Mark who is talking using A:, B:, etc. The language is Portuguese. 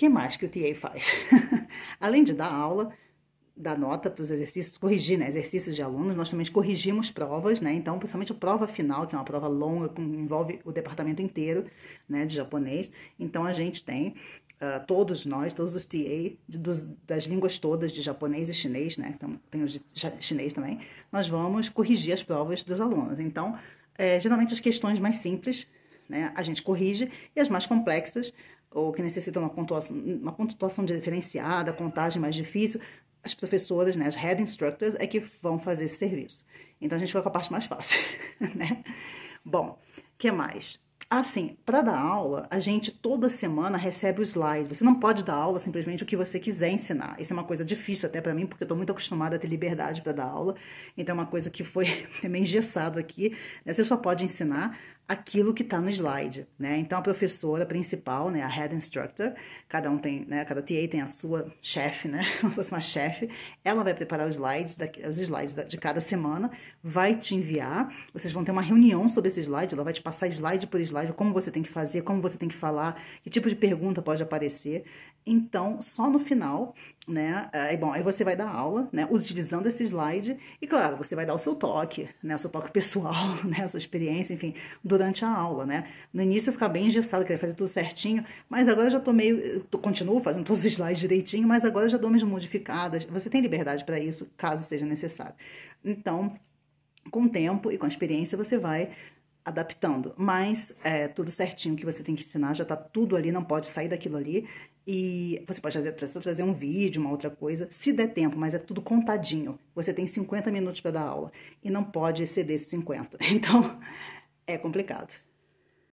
A: que mais que o TA faz? Além de dar aula, dar nota para os exercícios, corrigir né, exercícios de alunos, nós também corrigimos provas, né? Então, principalmente a prova final, que é uma prova longa, que envolve o departamento inteiro né, de japonês. Então, a gente tem uh, todos nós, todos os TA dos, das línguas todas de japonês e chinês, né? Então, tem os de chinês também. Nós vamos corrigir as provas dos alunos. Então, é, geralmente as questões mais simples né? A gente corrige e as mais complexas, ou que necessitam uma pontuação, uma pontuação diferenciada, contagem mais difícil, as professoras, né, as head instructors, é que vão fazer esse serviço. Então a gente fica com a parte mais fácil, né? Bom, o que mais? Assim, para dar aula, a gente toda semana recebe o slide. Você não pode dar aula simplesmente o que você quiser ensinar. Isso é uma coisa difícil até para mim, porque eu estou muito acostumada a ter liberdade para dar aula. Então é uma coisa que foi é meio engessado aqui. Né? Você só pode ensinar aquilo que está no slide, né? Então a professora principal, né, a head instructor, cada um tem, né, cada TA tem a sua chefe, né, uma chefe, ela vai preparar os slides, os slides de cada semana, vai te enviar. Vocês vão ter uma reunião sobre esse slide, ela vai te passar slide por slide como você tem que fazer, como você tem que falar, que tipo de pergunta pode aparecer. Então, só no final, né? É, é, bom, aí você vai dar aula, né? Utilizando esse slide. E claro, você vai dar o seu toque, né? O seu toque pessoal, né? A sua experiência, enfim, durante a aula, né? No início eu ficava bem engessado, queria fazer tudo certinho, mas agora eu já tô meio. continuo fazendo todos os slides direitinho, mas agora eu já dou umas modificadas. Você tem liberdade para isso, caso seja necessário. Então, com o tempo e com a experiência, você vai adaptando. Mas é tudo certinho que você tem que ensinar, já tá tudo ali, não pode sair daquilo ali. E você pode fazer, trazer um vídeo, uma outra coisa, se der tempo, mas é tudo contadinho. Você tem 50 minutos para dar aula e não pode exceder esses 50. Então, é complicado.